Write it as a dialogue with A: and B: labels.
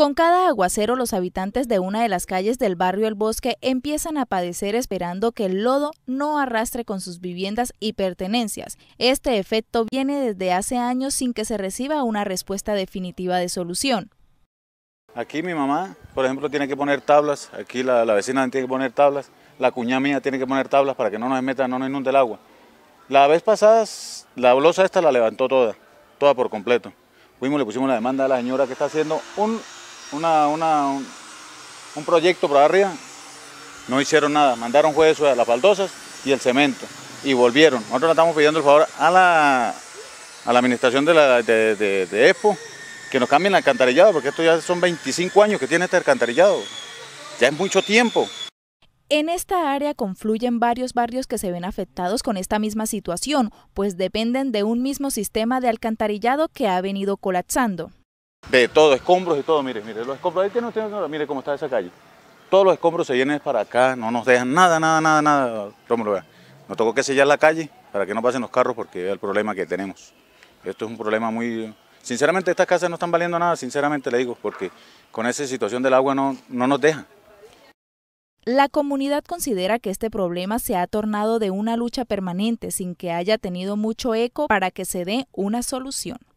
A: Con cada aguacero los habitantes de una de las calles del barrio El Bosque empiezan a padecer esperando que el lodo no arrastre con sus viviendas y pertenencias. Este efecto viene desde hace años sin que se reciba una respuesta definitiva de solución.
B: Aquí mi mamá, por ejemplo, tiene que poner tablas, aquí la, vecina tiene que poner tablas, la cuñada mía tiene que poner tablas para que no nos meta, no nos inunde el agua. La vez pasada, la blosa esta la levantó toda, toda por completo. Fuimos, le pusimos la demanda a la señora que está haciendo un una, un, proyecto para arriba, no hicieron nada, mandaron jueces a las baldosas y el cemento y volvieron. Nosotros le estamos pidiendo el favor a la, a la administración de, la, EPO que nos cambien el alcantarillado, porque esto ya son 25 años que tiene este alcantarillado, ya es mucho tiempo.
A: En esta área confluyen varios barrios que se ven afectados con esta misma situación, pues dependen de un mismo sistema de alcantarillado que ha venido colapsando.
B: De todo, escombros y todo, mire, mire, los escombros, ahí tiene mire cómo está esa calle. Todos los escombros se vienen para acá, no nos dejan nada, nada, nada, nada. Rómulo, vea, nos tocó que sellar la calle para que no pasen los carros porque es el problema que tenemos. Esto es un problema muy... Sinceramente estas casas no están valiendo nada, sinceramente le digo, porque con esa situación del agua no, no nos dejan.
A: La comunidad considera que este problema se ha tornado de una lucha permanente sin que haya tenido mucho eco para que se dé una solución.